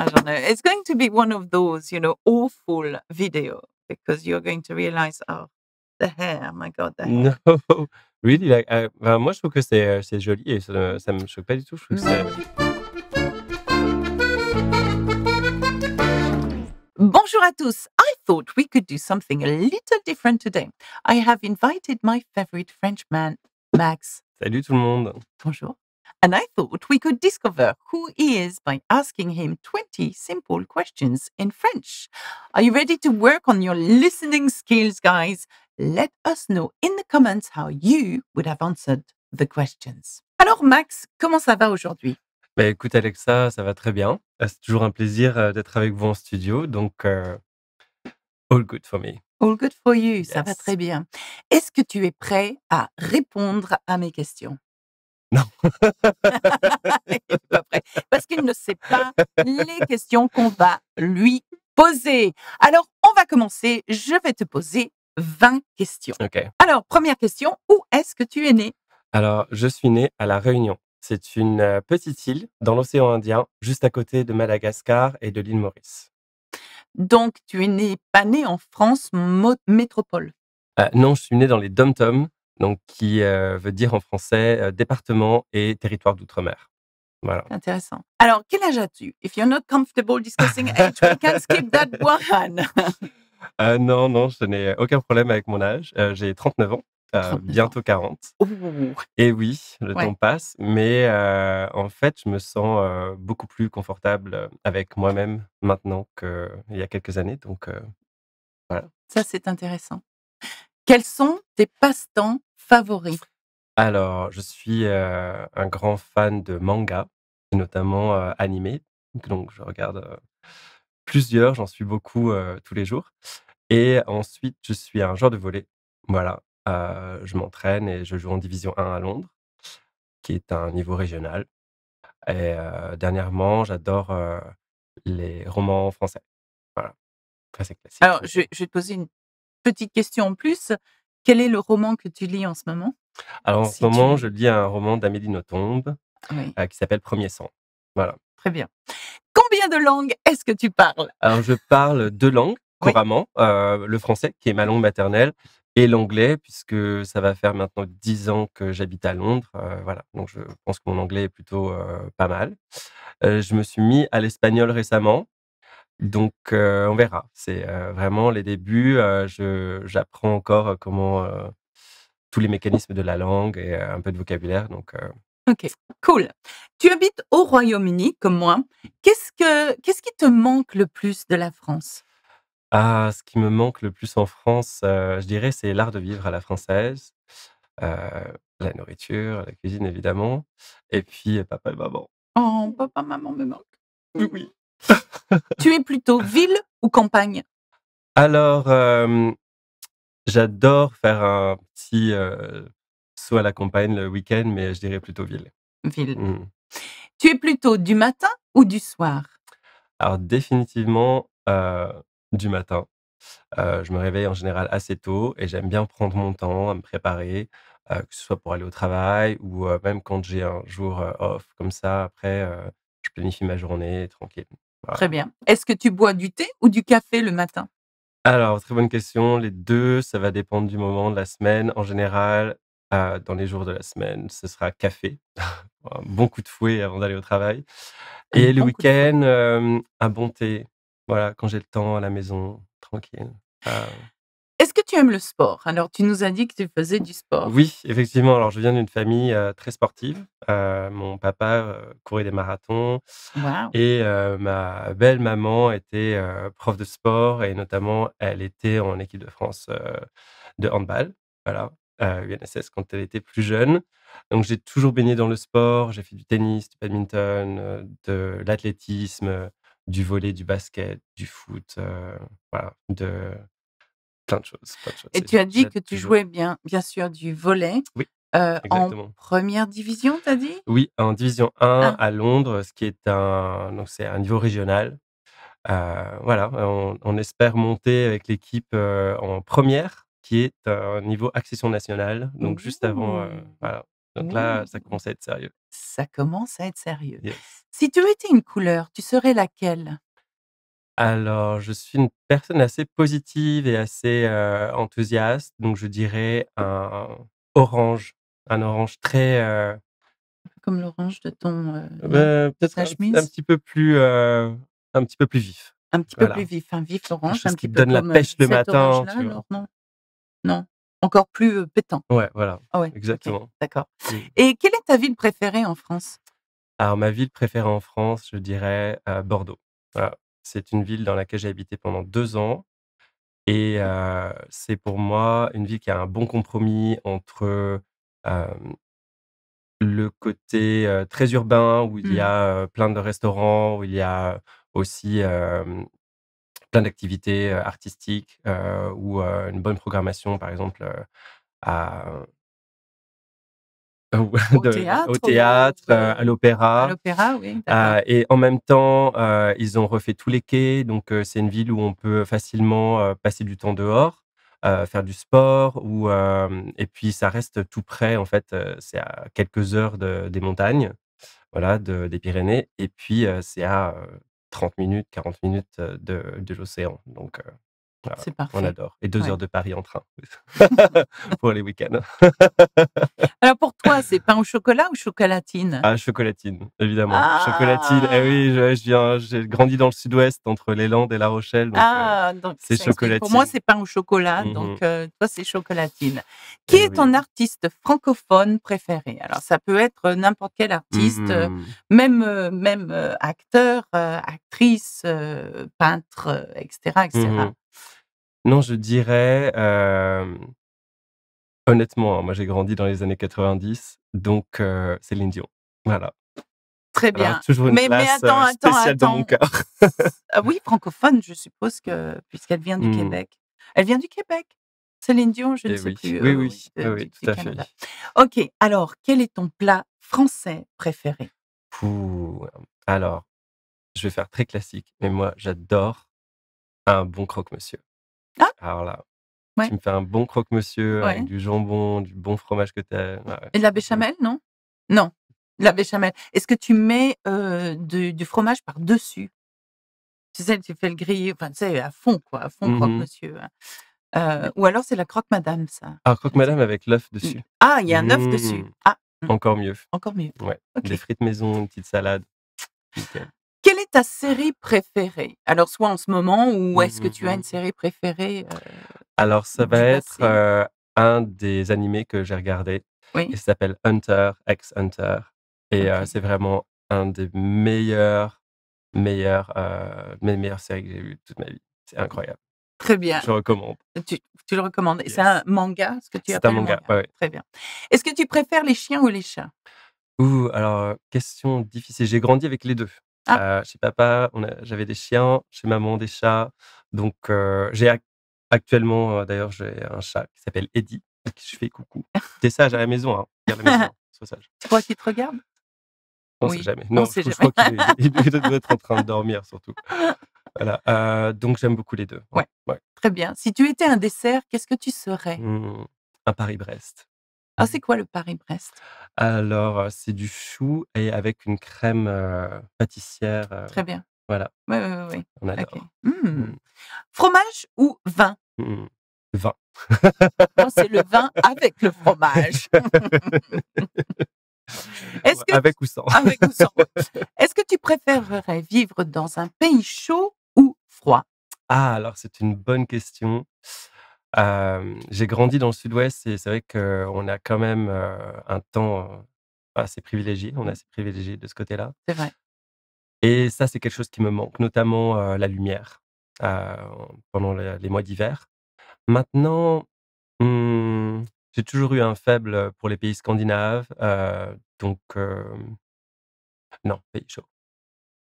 I don't know. It's going to be one of those, you know, awful video because you're going to realize, oh, the hair, my God, the hair. No, really, like, I ben, moi, je trouve que c'est, euh, c'est joli et ça, euh, ça me choque pas du tout. Je trouve que c'est... Euh, Bonjour à tous. I thought we could do something a little different today. I have invited my favorite French man, Max. Salut tout le monde. Bonjour. And I thought we could discover who he is by asking him 20 simple questions in French. Are you ready to work on your listening skills, guys? Let us know in the comments how you would have answered the questions. Alors, Max, comment ça va aujourd'hui? Bah, écoute, Alexa, ça va très bien. Ah, c'est toujours un plaisir euh, d'être avec vous en studio. Donc, euh, all good for me. All good for you, ça va très bien. Est-ce que tu es prêt à répondre à mes questions non. Parce qu'il ne sait pas les questions qu'on va lui poser. Alors, on va commencer. Je vais te poser 20 questions. Alors, première question, où est-ce que tu es né Alors, je suis né à La Réunion. C'est une euh, petite île dans l'océan Indien, juste à côté de Madagascar et de l'île Maurice. Donc, tu es né, pas né en France métropole euh, Non, je suis né dans les dom tom donc qui euh, veut dire en français euh, département et territoire d'outre-mer. Voilà. Intéressant. Alors, quel âge as-tu? If you're not comfortable discussing age, we can skip that one. euh, non, non, je n'ai aucun problème avec mon âge. Euh, j'ai 39 ans. bientôt 40. Et oui, le temps passe, mais en fait, je me sens beaucoup plus confortable avec moi-même maintenant qu'il y a quelques années. Donc, voilà. Ça, c'est intéressant. Quels sont tes passe-temps favori Alors, je suis un grand fan de manga, notamment animé. Donc, je regarde plusieurs, j'en suis beaucoup tous les jours. Et ensuite, je suis un joueur de volet. Voilà, je m'entraîne et je joue en Division 1 à Londres, qui est un niveau régional. Et dernièrement, j'adore les romans français. Voilà. classique. Alors, je, je, vais te poser une petite question en plus. Quel est le roman que tu lis en ce moment Alors, en ce moment, je lis un roman d'Amélie Nothomb euh, qui s'appelle Premier sang. Voilà. Très bien. Combien de langues est-ce que tu parles Alors, je parle deux langues couramment euh, le français, qui est ma langue maternelle, et l'anglais, puisque ça va faire maintenant dix ans que j'habite à Londres. Euh, voilà, donc je pense que mon anglais est plutôt pas mal. je me suis mis à l'espagnol récemment, donc, euh, on verra. C'est euh, vraiment les débuts. Euh, j'apprends encore comment tous les mécanismes de la langue et un peu de vocabulaire. Donc, ok, cool. Tu habites au Royaume-Uni, comme moi. Qu'est-ce qui te manque le plus de la France Ah, ce qui me manque le plus en France, je dirais, c'est l'art de vivre à la française. la nourriture, la cuisine évidemment, et puis papa et maman. Oh, papa, maman me manquent. oui tu es plutôt ville ou campagne Alors, j'adore faire un petit euh, saut à la campagne le week-end, mais je dirais plutôt ville. Ville. Mmh. Tu es plutôt du matin ou du soir Alors, définitivement euh, du matin. Euh, je me réveille en général assez tôt et j'aime bien prendre mon temps à me préparer, que ce soit pour aller au travail ou même quand j'ai un jour off. Comme ça, après, je planifie ma journée tranquille. Très bien. Est-ce que tu bois du thé ou du café le matin Alors, très bonne question. Les deux, ça va dépendre du moment de la semaine. En général, euh, dans les jours de la semaine, ce sera café. bon coup de fouet avant d'aller au travail. Et le week-end, euh, un bon thé. Voilà, quand j'ai le temps à la maison, tranquille. Ah tu aimes le sport. Alors, tu nous as dit que tu faisais du sport. Oui, effectivement. Alors, je viens d'une famille euh, très sportive. Euh, mon papa euh, courait des marathons. Et ma belle-maman était prof de sport et notamment, elle était en équipe de France de handball. Voilà. UNSS quand elle était plus jeune. Donc j'ai toujours baigné dans le sport, j'ai fait du tennis, du badminton, de l'athlétisme, du volet, du basket, du foot, voilà, de de choses. Et tu as dit que tu jouais bien, bien sûr, du volet. Oui. Euh, en première division, t'as dit Oui, en division 1 ah. à Londres, ce qui est un, donc c'est un niveau régional. Euh, voilà, on, espère monter avec l'équipe euh, en première, qui est un niveau accession nationale, donc juste avant. voilà. Donc là, ça commence à être sérieux. Ça commence à être sérieux. Si tu étais une couleur, tu serais laquelle alors, je suis une personne assez positive et assez enthousiaste, donc je dirais un orange, un orange très... euh, Comme l'orange de ton euh, un, petit peu plus, un petit peu plus vif. un petit peu plus vif, un vif orange, qui petit donne la comme, pêche le matin, non, non, encore plus pétant. Ouais, voilà, ah exactement. d'accord. Mmh. Et quelle est ta ville préférée en France Alors, ma ville préférée en France, je dirais Bordeaux. Voilà. C'est une ville dans laquelle j'ai habité pendant deux ans. Et mmh. c'est pour moi une ville qui a un bon compromis entre le côté très urbain, où il y mmh. a plein de restaurants, où il y a aussi plein d'activités artistiques, ou une bonne programmation, par exemple, à au, théâtre, euh, à l'opéra. Euh, et en même temps, euh, ils ont refait tous les quais. Donc, c'est une ville où on peut facilement passer du temps dehors, faire du sport. Ou, et puis, ça reste tout près, en fait. c'est à quelques heures des montagnes, voilà, des Pyrénées. Et puis, c'est à 30 minutes, 40 minutes de, l'océan. Donc, c'est parfait. On adore. Et deux heures de Paris en train pour les week-ends. Alors pour toi, c'est pain au chocolat ou chocolatine Ah, chocolatine, évidemment. chocolatine. Eh oui, ah! je, viens, j'ai grandi dans le sud-ouest, entre les Landes et La Rochelle. Donc, euh, ah, c'est chocolatine. Pour moi, c'est pain au chocolat, mmh donc euh, toi, c'est chocolatine. Qui eh est ton artiste francophone préféré Alors ça peut être euh, n'importe quel artiste, mmh. même, même acteur, actrice, peintre, etc. etc. Non, je dirais, honnêtement, hein, moi j'ai grandi dans les années 90, donc Céline Dion. Voilà. Très bien. Mais attends, attends, attends. oui, francophone, je suppose que puisqu'elle vient du mmh. Québec. Elle vient du Québec? Céline Dion? Je ne eh sais plus, oui, euh, oui, euh, tout à fait. OK, alors quel est ton plat français préféré? alors, je vais faire très classique, mais moi j'adore un bon croque-monsieur. Ah! Alors là, tu me fais un bon croque-monsieur avec du jambon, du bon fromage que tu as. Et de la béchamel, non Non, de la béchamel. Est-ce que tu mets du, fromage par-dessus Tu sais, tu fais le grillé, enfin, tu à fond, quoi, à fond mmh croque-monsieur. Hein. ou alors c'est la croque-madame, ça. Ah, croque-madame avec l'œuf mmh. dessus. Ah, il y a un œuf dessus. Mmh. Ah. Encore mieux. Encore mieux. Ouais. Des frites maison, une petite salade. Nickel ta série préférée Alors, soit en ce moment, ou mmh est-ce que tu as une mmh. série préférée Alors, ça va être un des animés que j'ai regardé. Il s'appelle Hunter ex Hunter. Et c'est vraiment un des meilleurs, meilleurs, mes meilleures séries que j'ai vues toute ma vie. C'est mmh. incroyable. Très bien. Je recommande. Tu, le recommandes. C'est un manga, ce que tu appelles C'est un manga, Très bien. Est-ce que tu préfères les chiens ou les chats Ouh, alors, question difficile. J'ai grandi avec les deux. Ah. Euh, chez papa, j'avais des chiens, chez maman des chats. Donc euh, j'ai actuellement, euh, d'ailleurs, j'ai un chat qui s'appelle Eddie, à qui je fais coucou. T'es sage à la maison, hein. Regarde la maison, Tu crois qu'il te regarde on sait jamais. Non, je, crois qu'il doit être en train de dormir surtout. Voilà. donc j'aime beaucoup les deux. Ouais. Très bien. Si tu étais un dessert, qu'est-ce que tu serais mmh, Un Paris-Brest. Ah, c'est quoi le Paris-Brest Alors, c'est du chou et avec une crème pâtissière. Très bien. Voilà. Oui, oui, oui. On adore. Mmh. Mmh. Fromage ou vin mmh. Vin. Vin. Oh, c'est le vin avec le fromage. avec ou sans. Avec ou sans. Est-ce que tu préférerais vivre dans un pays chaud ou froid Ah, alors c'est une bonne question j'ai grandi dans le sud-ouest et c'est vrai qu'on a quand même un temps assez privilégié. On est assez privilégié de ce côté-là. C'est vrai. Et ça, c'est quelque chose qui me manque, notamment la lumière pendant les, mois d'hiver. Maintenant, mmh, j'ai toujours eu un faible pour les pays scandinaves, donc non, pays chaud.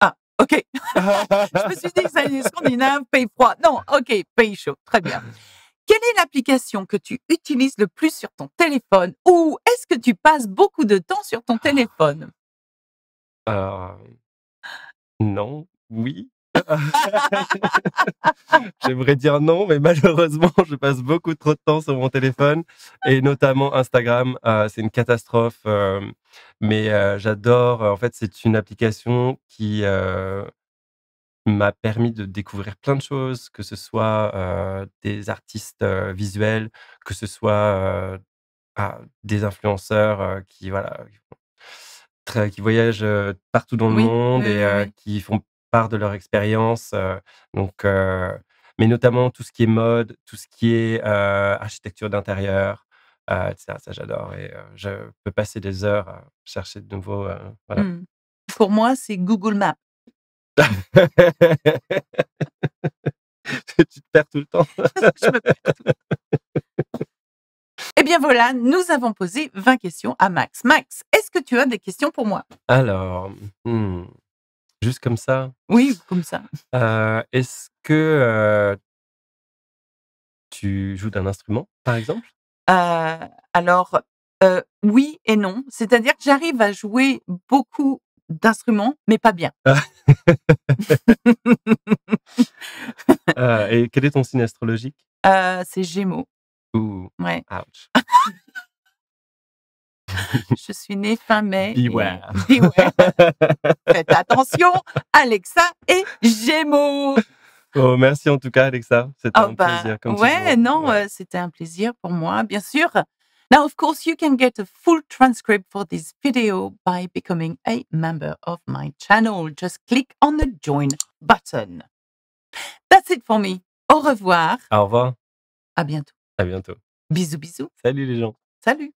Ah, ok. Je me suis dit que ça scandinave, pays froid. Non, ok, pays chaud, très bien. Quelle est l'application que tu utilises le plus sur ton téléphone ou est-ce que tu passes beaucoup de temps sur ton téléphone Euh, non, oui. J'aimerais dire non, mais malheureusement, je passe beaucoup trop de temps sur mon téléphone et notamment Instagram. Ah, c'est une catastrophe, euh, mais euh, j'adore. En fait, c'est une application qui euh, m'a permis de découvrir plein de choses, que ce soit des artistes visuels, que ce soit ah, des influenceurs qui voilà qui voyagent partout dans le monde et qui font part de leur expérience. donc, mais notamment tout ce qui est mode, tout ce qui est architecture d'intérieur. etc. ça j'adore et je peux passer des heures à chercher de nouveaux mmh. Pour moi, c'est Google Maps. tu te perds tout le temps. Je Eh bien voilà, nous avons posé 20 questions à Max. Max, est-ce que tu as des questions pour moi Alors, hmm, juste comme ça Oui, comme ça. Euh, est-ce que euh, tu joues d'un instrument, par exemple euh, Alors, oui et non. C'est-à-dire que j'arrive à jouer beaucoup d'instruments, mais pas bien. Ah. Euh, et quel est ton signe astrologique euh, C'est Gémeaux. Ouh. Ouais. Ouch. Je suis née fin mai. Beware. Faites attention, Alexa et Gémeaux. Oh, merci en tout cas, Alexa. C'était oh un bah, plaisir. Comme ouais, non, euh, c'était un plaisir pour moi, bien sûr. Now, of course, you can get a full transcript for this video by becoming a member of my channel. Just click on the join button. That's it for me. Au revoir. Au revoir. À bientôt. À bientôt. Bisous, bisous. Salut les gens. Salut.